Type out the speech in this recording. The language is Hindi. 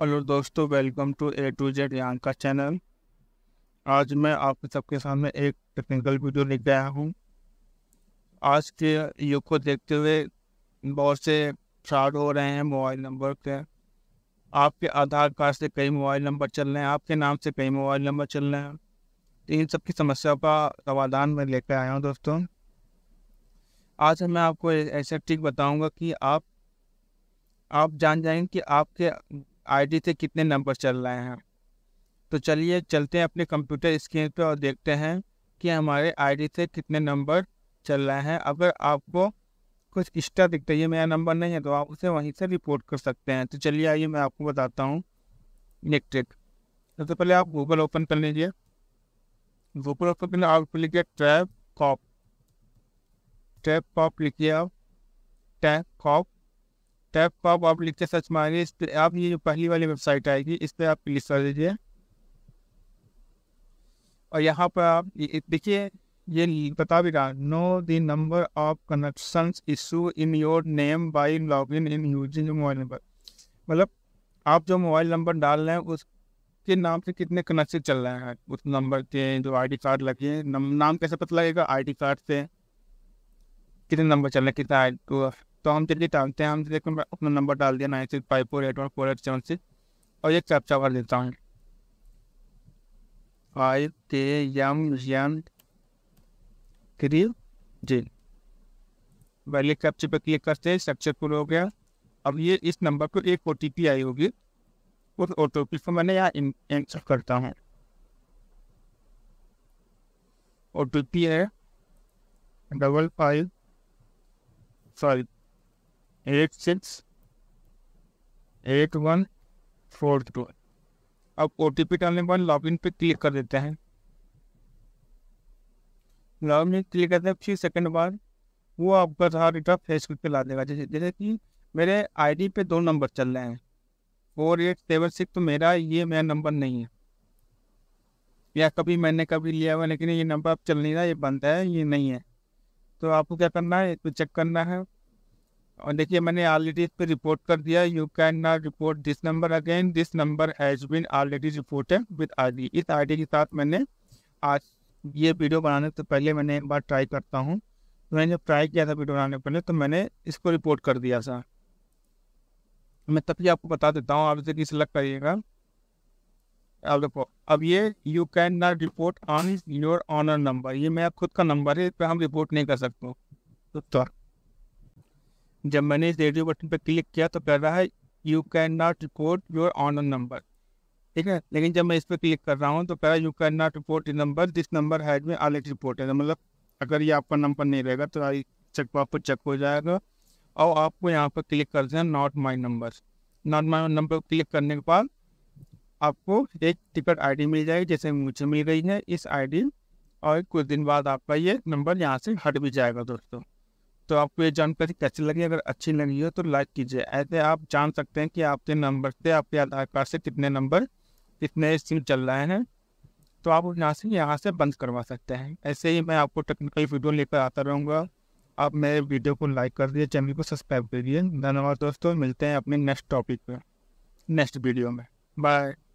हेलो दोस्तों welcome to A to Z यहाँ का चैनल आज मैं आप सबके सामने एक टेक्निकल वीडियो लेके आया हूँ आज के युग को देखते हुए बहुत से फ्रॉड हो रहे हैं मोबाइल नंबर के आपके आधार कार्ड से कई मोबाइल नंबर चल रहे हैं आपके नाम से कई मोबाइल नंबर चल रहे हैं तो इन सब की समस्याओं का समाधान मैं लेकर आया हूँ दोस्तों आज मैं आपको ऐसा ट्रिक बताऊँगा कि आप आप जान जाएंगे कि आपके आईडी से कितने नंबर चल रहे हैं तो चलिए चलते हैं अपने कंप्यूटर स्क्रीन पे और देखते हैं कि हमारे आईडी से कितने नंबर चल रहे हैं अगर आपको कुछ एक्स्ट्रा दिखता है ये मेरा नंबर नहीं है तो आप उसे वहीं से रिपोर्ट कर सकते हैं तो चलिए आइए मैं आपको बताता हूँ इलेक्ट्रिक सबसे तो पहले आप गूगल ओपन कर लीजिए गूगल ओपन करना आप लिखिए ट्रैप कॉप ट्रैप कॉप लिखिए आप टैप कॉप टैप पॉप आप, लिखते लिख के सर्च मारिए इस पर आप ये जो पहली वाली वेबसाइट आएगी इस पर आप क्लिक कर दीजिए और यहाँ पर आप देखिए ये बता भी रहा no the number of connection issue in your name by log in in using mobile number मतलब आप जो मोबाइल नंबर डाल रहे हैं उसके नाम से कितने कनेक्शन चल रहे हैं उस नंबर के जो आईडी कार्ड लगे हैं नाम कैसे पता लगेगा आईडी कार्ड से कितने नंबर चल रहे हैं कितना तो तो हम जल्दी टालते हैं हम देखो मैं अपना नंबर डाल दिया nine six five four eight one four eight seven six और ये कैप्चा भर देता हूँ फाइव के यम यन क्रीव जी पहले कैप्चे पर क्लिक करते हैं सक्सेसफुल हो गया अब ये इस नंबर पर एक ओ टी पी आई होगी उस ओ टी पी को मैंने यहाँ एंसर करता हूँ ओ टी पी है double five sorry eight six eight one four two अब ओ टी पी डालने के बाद लॉग इन पर क्लिक कर देते हैं लॉगिन क्लिक करते हैं फिर सेकेंड बार वो आपका सारा डेटा फेसबुक पे ला देगा जैसे जैसे कि मेरे आईडी पे दो नंबर चल रहे हैं फोर एट सेवन सिक्स तो मेरा ये मेरा नंबर नहीं है या कभी मैंने कभी लिया हुआ लेकिन ये नंबर अब चल नहीं रहा ये बंद है ये नहीं है तो आपको क्या करना है इसको तो चेक करना है और देखिए मैंने ऑलरेडी इस पर रिपोर्ट कर दिया you can not report this number again this number has been already reported with ID इस आईडी के साथ मैंने आज ये वीडियो बनाने से पहले मैंने एक बार ट्राई करता हूँ तो मैंने जब ट्राई किया था वीडियो बनाने पहले तो मैंने इसको रिपोर्ट कर दिया था मैं तभी आपको बता देता हूँ आप इसे कि सिलेक्ट करिएगा अब देखो अब ये you can not report on your owner number ये मेरा खुद का नंबर है इस पर हम रिपोर्ट नहीं कर सकते तो जब मैंने इस रेडियो बटन पर क्लिक किया तो कह रहा है you can not report your owner number ठीक है लेकिन जब मैं इस पर क्लिक कर रहा हूँ तो कह रहा है you can not report number this number has में अलर्ट रिपोर्ट है मतलब अगर ये आपका नंबर नहीं रहेगा तो चेक आपको चेक हो जाएगा और आपको यहाँ पर क्लिक कर देना not my number not my number click करने के बाद आपको एक टिकट आईडी मिल जाएगी जैसे मुझे मिल रही है इस आईडी और कुछ दिन बाद आपका ये नंबर यहाँ से हट भी जाएगा दोस्तों तो आपको ये जानकारी कैसी लगी अगर अच्छी लगी हो तो लाइक कीजिए ऐसे आप जान सकते हैं कि आपके नंबर से आपके आधार कार्ड से कितने नंबर कितने सिम चल रहे हैं तो आप यहाँ से यहाँ से बंद करवा सकते हैं ऐसे ही मैं आपको टेक्निकल वीडियो लेकर आता रहूँगा आप मेरे वीडियो को लाइक कर दिए चैनल को सब्सक्राइब कर दीजिए धन्यवाद दोस्तों मिलते हैं अपने नेक्स्ट टॉपिक पर नेक्स्ट वीडियो में बाय